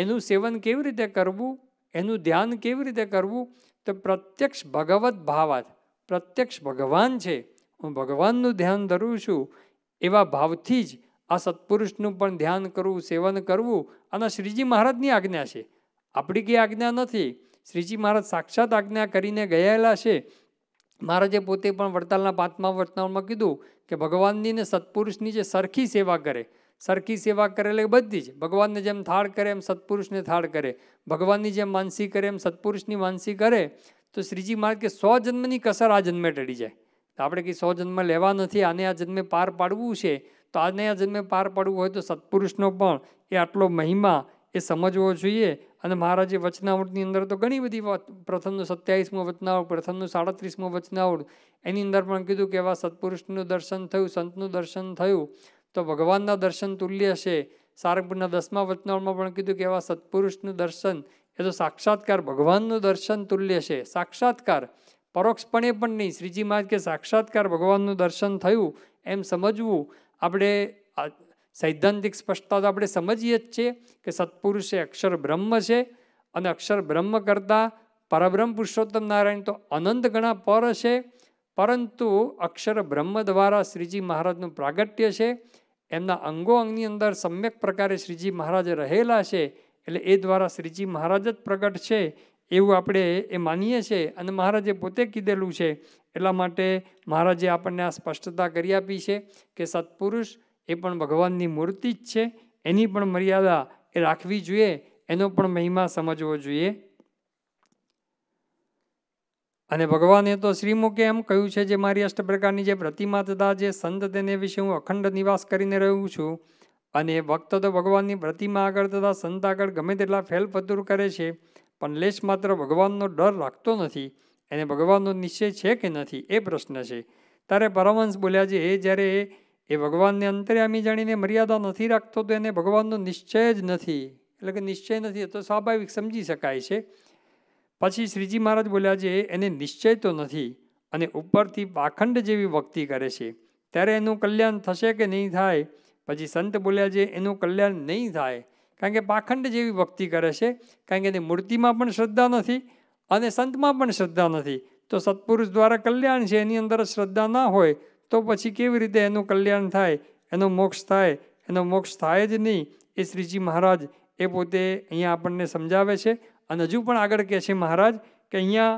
એનું સેવન કેવી રીતે કરવું એનું ધ્યાન કેવી રીતે કરવું તો પ્રત્યક્ષ ભગવત ભાવાત પ્રત્યક્ષ ભગવાન છે હું ભગવાનનું ધ્યાન ધરું છું એવા ભાવથી જ આ સત્પુરુષનું પણ ધ્યાન કરવું સેવન કરવું અને શ્રીજી મહારાજની આજ્ઞા છે આપણી કઈ આજ્ઞા નથી શ્રીજી મહારાજ સાક્ષાત આજ્ઞા કરીને ગયેલા છે મહારાજે પોતે પણ વડતાલના પાંચમા વડતાલમાં કીધું કે ભગવાનની ને સત્પુરુષની જે સરખી સેવા કરે સરખી સેવા કરે એટલે બધી જ ભગવાનને જેમ થાળ કરે એમ સત્પુરુષને થાળ કરે ભગવાનની જેમ માનસી કરે એમ સત્પુરુષની માનસી કરે તો શ્રીજી મહારાજ કે સો જન્મની કસર આ જન્મે ટળી જાય આપણે કે સો જન્મ લેવા નથી આને આ જન્મે પાર પાડવું છે તો આને આ જન્મે પાર પાડવું હોય તો સત્પુરુષનો પણ એ આટલો મહિમા એ સમજવો જોઈએ અને મહારાજે વચનાવટની અંદર તો ઘણી બધી પ્રથમનું સત્યાવીસમો વચનાવટ પ્રથમનું સાડત્રીસમું વચનાવટ એની અંદર પણ કીધું કે એવા સત્પુરુષનું દર્શન થયું સંતનું દર્શન થયું તો ભગવાનના દર્શન તુલ્ય છે સારંગપુરના દસમા વચનાવટમાં પણ કીધું કે એવા સત્પુરુષનું દર્શન એ તો સાક્ષાત્કાર ભગવાનનું દર્શન તુલ્ય છે સાક્ષાત્કાર પરોક્ષપણે પણ નહીં શ્રીજી મહારાજ કે સાક્ષાત્કાર ભગવાનનું દર્શન થયું એમ સમજવું આપણે સૈદ્ધાંતિક સ્પષ્ટતા તો આપણે સમજીએ જ છીએ કે સત્પુરુષ એ અક્ષર બ્રહ્મ છે અને અક્ષર બ્રહ્મ કરતાં પરબ્રહ્મ પુરુષોત્તમ નારાયણ તો અનંત ગણા પર છે પરંતુ અક્ષર બ્રહ્મ દ્વારા શ્રીજી મહારાજનું પ્રાગટ્ય છે એમના અંગો અંગની અંદર સમ્યક પ્રકારે શ્રીજી મહારાજ રહેલા છે એટલે એ દ્વારા શ્રીજી મહારાજ જ પ્રગટ છે એવું આપણે એ માનીએ છીએ અને મહારાજે પોતે કીધેલું છે એટલા માટે મહારાજે આપણને આ સ્પષ્ટતા કરી આપી છે કે સત્પુરુષ એ પણ ભગવાનની મૂર્તિ જ છે એની પણ મર્યાદા એ રાખવી જોઈએ એનો પણ મહિમા સમજવો જોઈએ અને ભગવાને તો શ્રીમુખે એમ કહ્યું છે જે મારી અષ્ટ પ્રકારની જે પ્રતિમા તથા જે સંત તેને વિશે હું અખંડ નિવાસ કરીને રહ્યું છું અને ભક્ત તો ભગવાનની પ્રતિમા આગળ તથા સંત આગળ ગમે તેટલા ફેલફતુર કરે છે પણ લેશ માત્ર ભગવાનનો ડર રાખતો નથી એને ભગવાનનો નિશ્ચય છે કે નથી એ પ્રશ્ન છે ત્યારે પરમહંસ બોલ્યા છે એ જ્યારે એ ભગવાનને અંતર્યામી જાણીને મર્યાદા નથી રાખતો તો એને ભગવાનનો નિશ્ચય જ નથી એટલે કે નિશ્ચય નથી તો સ્વાભાવિક સમજી શકાય છે પછી શ્રીજી મહારાજ બોલ્યા છે એને નિશ્ચય તો નથી અને ઉપરથી પાખંડ જેવી ભક્તિ કરે છે ત્યારે એનું કલ્યાણ થશે કે નહીં થાય પછી સંત બોલ્યા છે એનું કલ્યાણ નહીં થાય કારણ કે પાખંડ જેવી ભક્તિ કરે છે કારણ કે એની મૂર્તિમાં પણ શ્રદ્ધા નથી અને સંતમાં પણ શ્રદ્ધા નથી તો સત્પુરુષ દ્વારા કલ્યાણ છે એની અંદર શ્રદ્ધા ના હોય તો પછી કેવી રીતે એનું કલ્યાણ થાય એનો મોક્ષ થાય એનો મોક્ષ થાય જ નહીં એ શ્રીજી મહારાજ એ પોતે અહીંયા આપણને સમજાવે છે અને હજુ પણ આગળ કહે છે મહારાજ કે અહીંયા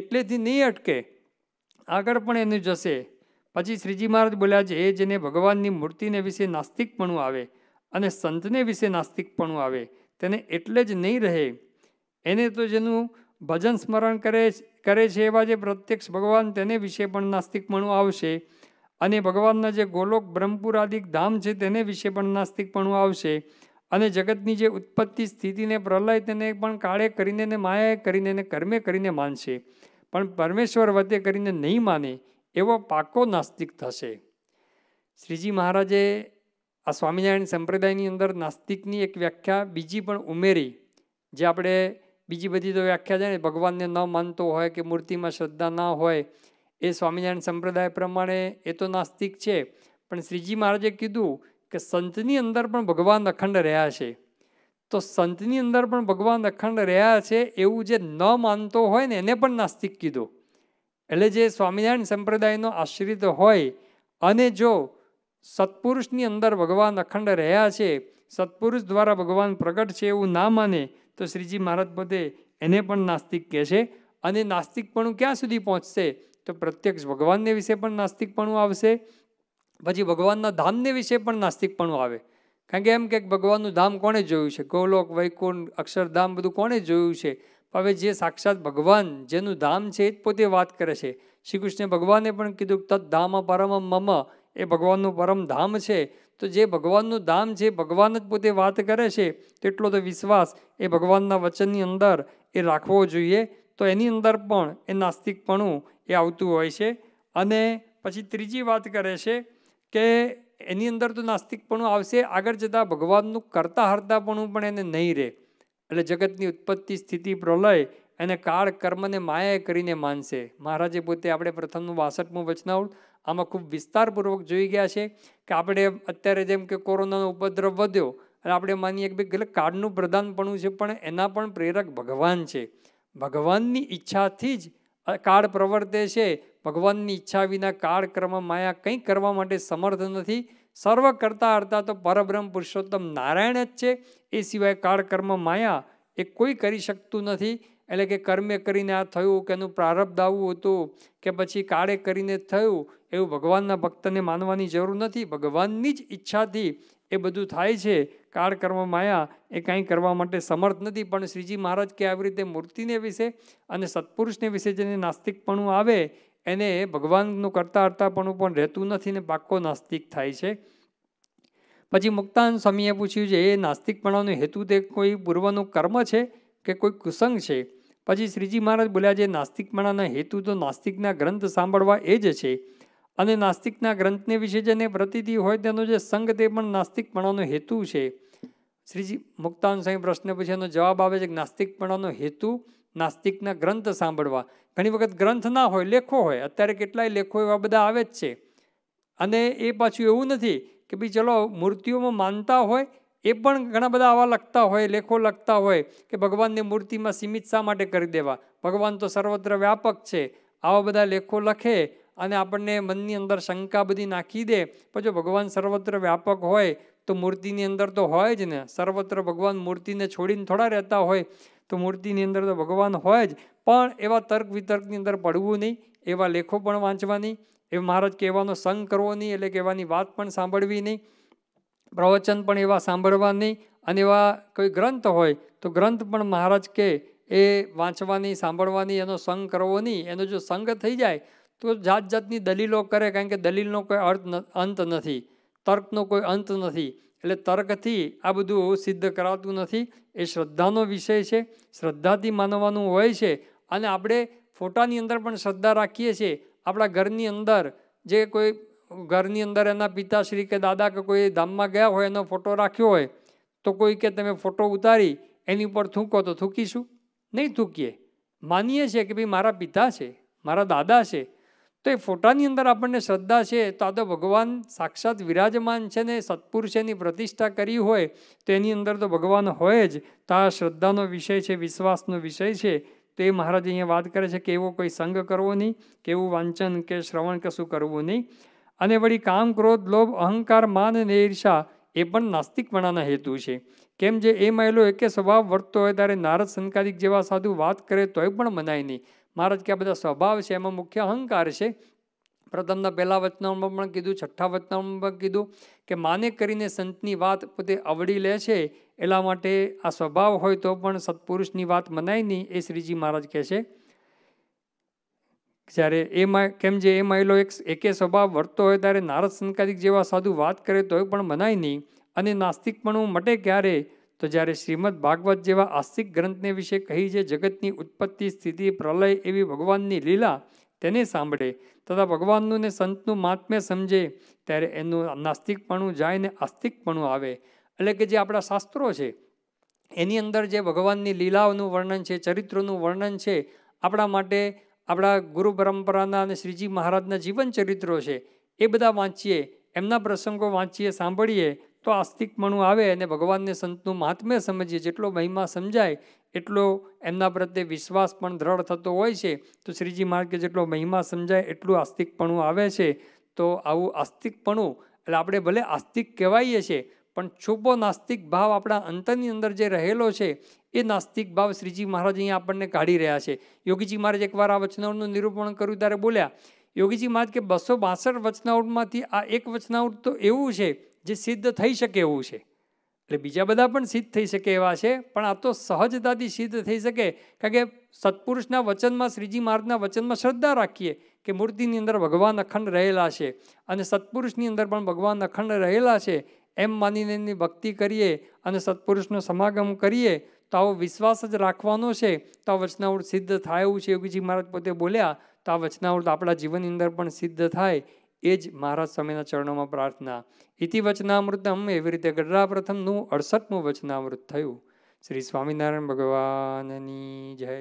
એટલેથી નહીં અટકે આગળ પણ એનું જશે પછી શ્રીજી મહારાજ બોલ્યા છે એ જેને ભગવાનની મૂર્તિને વિશે નાસ્તિકપણું આવે અને સંતને વિશે નાસ્તિકપણું આવે તેને એટલે જ નહીં રહે એને તો જેનું ભજન સ્મરણ કરે કરે છે એવા જે પ્રત્યક્ષ ભગવાન તેને વિશે પણ નાસ્તિકપણું આવશે અને ભગવાનના જે ગોલોક બ્રહ્મપુરાદિક ધામ છે તેને વિશે પણ નાસ્તિકપણું આવશે અને જગતની જે ઉત્પત્તિ સ્થિતિને પ્રલય તેને પણ કાળે કરીને ને માયાએ કરીને ને કર્મે કરીને માનશે પણ પરમેશ્વર વતે કરીને નહીં માને એવો પાકો નાસ્તિક થશે શ્રીજી મહારાજે આ સ્વામિનારાયણ સંપ્રદાયની અંદર નાસ્તિકની એક વ્યાખ્યા બીજી પણ ઉમેરી જે આપણે બીજી બધી તો વ્યાખ્યા છે ને ભગવાનને ન માનતો હોય કે મૂર્તિમાં શ્રદ્ધા ના હોય એ સ્વામિનારાયણ સંપ્રદાય પ્રમાણે એ તો નાસ્તિક છે પણ શ્રીજી મહારાજે કીધું કે સંતની અંદર પણ ભગવાન અખંડ રહ્યા છે તો સંતની અંદર પણ ભગવાન અખંડ રહ્યા છે એવું જે ન માનતો હોય ને એને પણ નાસ્તિક કીધું એટલે જે સ્વામિનારાયણ સંપ્રદાયનો આશ્રિત હોય અને જો સત્પુરુષની અંદર ભગવાન અખંડ રહ્યા છે સત્પુરુષ દ્વારા ભગવાન પ્રગટ છે એવું ના માને તો શ્રીજી મહારાજ પોતે એને પણ નાસ્તિક કહે છે અને નાસ્તિકપણું ક્યાં સુધી પહોંચશે તો પ્રત્યક્ષ ભગવાનને વિશે પણ નાસ્તિકપણું આવશે પછી ભગવાનના ધામને વિશે પણ નાસ્તિકપણું આવે કારણ કે એમ કે ભગવાનનું ધામ કોણે જોયું છે ગોલોક વૈકુંઠ અક્ષરધામ બધું કોણે જોયું છે હવે જે સાક્ષાત ભગવાન જેનું ધામ છે એ જ પોતે વાત કરે છે શ્રી કૃષ્ણે ભગવાને પણ કીધું તદ ધામ પરમ મમ એ ભગવાનનું પરમ ધામ છે તો જે ભગવાનનું ધામ છે ભગવાન જ પોતે વાત કરે છે તેટલો તો વિશ્વાસ એ ભગવાનના વચનની અંદર એ રાખવો જોઈએ તો એની અંદર પણ એ નાસ્તિકપણું એ આવતું હોય છે અને પછી ત્રીજી વાત કરે છે કે એની અંદર તો નાસ્તિકપણું આવશે આગળ જતાં ભગવાનનું કરતા હરતાપણું પણ એને નહીં રહે એટલે જગતની ઉત્પત્તિ સ્થિતિ પ્રલય એને કાળ કર્મને માયાએ કરીને માનશે મહારાજે પોતે આપણે પ્રથમનું બાસઠમું વચનાવળ આમાં ખૂબ વિસ્તારપૂર્વક જોઈ ગયા છે કે આપણે અત્યારે જેમ કે કોરોનાનો ઉપદ્રવ વધ્યો એટલે આપણે માનીએ કે ભાઈ એટલે કાળનું પ્રધાનપણું છે પણ એના પણ પ્રેરક ભગવાન છે ભગવાનની ઈચ્છાથી જ કાળ પ્રવર્તે છે ભગવાનની ઈચ્છા વિના કાળ ક્રમ માયા કંઈ કરવા માટે સમર્થ નથી સર્વ કરતા અર્થા તો પરબ્રહ્મ પુરુષોત્તમ નારાયણ જ છે એ સિવાય કાળ માયા એ કોઈ કરી શકતું નથી એટલે કે કર્મે કરીને આ થયું કે એનું પ્રારબ્ધ આવું હતું કે પછી કાળે કરીને થયું એવું ભગવાનના ભક્તને માનવાની જરૂર નથી ભગવાનની જ ઈચ્છાથી એ બધું થાય છે કાળ કર્મ માયા એ કાંઈ કરવા માટે સમર્થ નથી પણ શ્રીજી મહારાજ કે આવી રીતે મૂર્તિને વિશે અને સત્પુરુષને વિશે જેને નાસ્તિકપણું આવે એને ભગવાનનું કરતા હર્તાપણું પણ રહેતું નથી ને પાક્કો નાસ્તિક થાય છે પછી મુક્તાન સ્વામીએ પૂછ્યું છે એ નાસ્તિકપણાનો હેતુ તે કોઈ પૂર્વનું કર્મ છે કે કોઈ કુસંગ છે પછી શ્રીજી મહારાજ બોલ્યા છે નાસ્તિકપણાના હેતુ તો નાસ્તિકના ગ્રંથ સાંભળવા એ જ છે અને નાસ્તિકના ગ્રંથને વિશે જેને પ્રતિથી હોય તેનો જે સંગ તે પણ નાસ્તિકપણાનો હેતુ છે શ્રીજી મુક્તાન સ્વામી પ્રશ્ન પછી એનો જવાબ આવે છે કે નાસ્તિકપણાનો હેતુ નાસ્તિકના ગ્રંથ સાંભળવા ઘણી વખત ગ્રંથ ના હોય લેખો હોય અત્યારે કેટલાય લેખો એવા બધા આવે જ છે અને એ પાછું એવું નથી કે ભાઈ ચલો મૂર્તિઓમાં માનતા હોય એ પણ ઘણા બધા આવા લખતા હોય લેખો લખતા હોય કે ભગવાનને મૂર્તિમાં સીમિત શા માટે કરી દેવા ભગવાન તો સર્વત્ર વ્યાપક છે આવા બધા લેખો લખે અને આપણને મનની અંદર શંકા બધી નાખી દે પણ જો ભગવાન સર્વત્ર વ્યાપક હોય તો મૂર્તિની અંદર તો હોય જ ને સર્વત્ર ભગવાન મૂર્તિને છોડીને થોડા રહેતા હોય તો મૂર્તિની અંદર તો ભગવાન હોય જ પણ એવા તર્ક વિતર્કની અંદર પડવું નહીં એવા લેખો પણ વાંચવાની એ મહારાજ કહેવાનો સંગ કરવો નહીં એટલે કહેવાની વાત પણ સાંભળવી નહીં પ્રવચન પણ એવા સાંભળવા નહીં અને એવા કોઈ ગ્રંથ હોય તો ગ્રંથ પણ મહારાજ કહે એ વાંચવાની સાંભળવાની એનો સંગ કરવો નહીં એનો જો સંગ થઈ જાય તો જાત જાતની દલીલો કરે કારણ કે દલીલનો કોઈ અર્થ અંત નથી તર્કનો કોઈ અંત નથી એટલે તર્કથી આ બધું સિદ્ધ કરાતું નથી એ શ્રદ્ધાનો વિષય છે શ્રદ્ધાથી માનવાનું હોય છે અને આપણે ફોટાની અંદર પણ શ્રદ્ધા રાખીએ છીએ આપણા ઘરની અંદર જે કોઈ ઘરની અંદર એના પિતાશ્રી કે દાદા કે કોઈ ધામમાં ગયા હોય એનો ફોટો રાખ્યો હોય તો કોઈ કે તમે ફોટો ઉતારી એની ઉપર થૂંકો તો થૂંકીશું નહીં થૂંકીએ માનીએ છીએ કે ભાઈ મારા પિતા છે મારા દાદા છે તો એ ફોટાની અંદર આપણને શ્રદ્ધા છે તો આ તો ભગવાન સાક્ષાત વિરાજમાન છે ને સત્પુરુષેની પ્રતિષ્ઠા કરી હોય તો એની અંદર તો ભગવાન હોય જ તો આ શ્રદ્ધાનો વિષય છે વિશ્વાસનો વિષય છે તો એ મહારાજ અહીંયા વાત કરે છે કે એવો કોઈ સંગ કરવો નહીં કે એવું વાંચન કે શ્રવણ કશું કરવું નહીં અને વળી કામ ક્રોધ લોભ અહંકાર માન અને ઈર્ષા એ પણ નાસ્તિકપણાના હેતુ છે કેમ જે એ મહિલો એકે સ્વભાવ વર્તતો હોય ત્યારે નારદ સંકારિક જેવા સાધુ વાત કરે તોય પણ મનાય નહીં મહારાજ કે આ બધા સ્વભાવ છે એમાં મુખ્ય અહંકાર છે પ્રથમના પહેલા વચનામાં પણ કીધું છઠ્ઠા વચનામાં પણ કીધું કે માને કરીને સંતની વાત પોતે આવડી લે છે એટલા માટે આ સ્વભાવ હોય તો પણ સત્પુરુષની વાત મનાય નહીં એ શ્રીજી મહારાજ કહે છે જ્યારે એ કેમ જે એ મહિલો એક એકે સ્વભાવ વર્તતો હોય ત્યારે નારદ સંકાદિક જેવા સાધુ વાત કરે તોય પણ મનાય નહીં અને નાસ્તિક પણ હું મટે ક્યારે તો જ્યારે શ્રીમદ ભાગવત જેવા આસ્તિક ગ્રંથને વિશે કહી છે જગતની ઉત્પત્તિ સ્થિતિ પ્રલય એવી ભગવાનની લીલા તેને સાંભળે તથા ભગવાનનું ને સંતનું મહાત્મ્ય સમજે ત્યારે એનું નાસ્તિકપણું જાય ને આસ્તિકપણું આવે એટલે કે જે આપણા શાસ્ત્રો છે એની અંદર જે ભગવાનની લીલાઓનું વર્ણન છે ચરિત્રોનું વર્ણન છે આપણા માટે આપણા ગુરુ પરંપરાના અને શ્રીજી મહારાજના જીવન ચરિત્રો છે એ બધા વાંચીએ એમના પ્રસંગો વાંચીએ સાંભળીએ તો આસ્તિકપણું આવે અને ભગવાનને સંતનું મહાત્મ્ય સમજીએ જેટલો મહિમા સમજાય એટલો એમના પ્રત્યે વિશ્વાસ પણ દ્રઢ થતો હોય છે તો શ્રીજી માર્ગે જેટલો મહિમા સમજાય એટલું આસ્તિકપણું આવે છે તો આવું આસ્તિકપણું એટલે આપણે ભલે આસ્તિક કહેવાઈએ છીએ પણ છુપો નાસ્તિક ભાવ આપણા અંતરની અંદર જે રહેલો છે એ નાસ્તિક ભાવ શ્રીજી મહારાજ અહીંયા આપણને કાઢી રહ્યા છે યોગીજી મહારાજ એકવાર આ વચનાવટનું નિરૂપણ કર્યું ત્યારે બોલ્યા યોગીજી મહારાજ કે બસો બાસઠ વચનાવટમાંથી આ એક વચનાવટ તો એવું છે જે સિદ્ધ થઈ શકે એવું છે એટલે બીજા બધા પણ સિદ્ધ થઈ શકે એવા છે પણ આ તો સહજતાથી સિદ્ધ થઈ શકે કારણ કે સત્પુરુષના વચનમાં શ્રીજી મહારાજના વચનમાં શ્રદ્ધા રાખીએ કે મૂર્તિની અંદર ભગવાન અખંડ રહેલા છે અને સત્પુરુષની અંદર પણ ભગવાન અખંડ રહેલા છે એમ માનીને એની ભક્તિ કરીએ અને સત્પુરુષનો સમાગમ કરીએ તો આવો વિશ્વાસ જ રાખવાનો છે તો આ વચનાવૃત સિદ્ધ થાય એવું છે યોગીજી મહારાજ પોતે બોલ્યા તો આ વચનાવૃત આપણા જીવનની અંદર પણ સિદ્ધ થાય એ જ મહારાજ સ્વામીના ચરણોમાં પ્રાર્થના ઇતિ વચનામૃતમ એવી રીતે ગઢરા પ્રથમનું અડસઠમું વચનામૃત થયું શ્રી સ્વામિનારાયણ ભગવાનની જય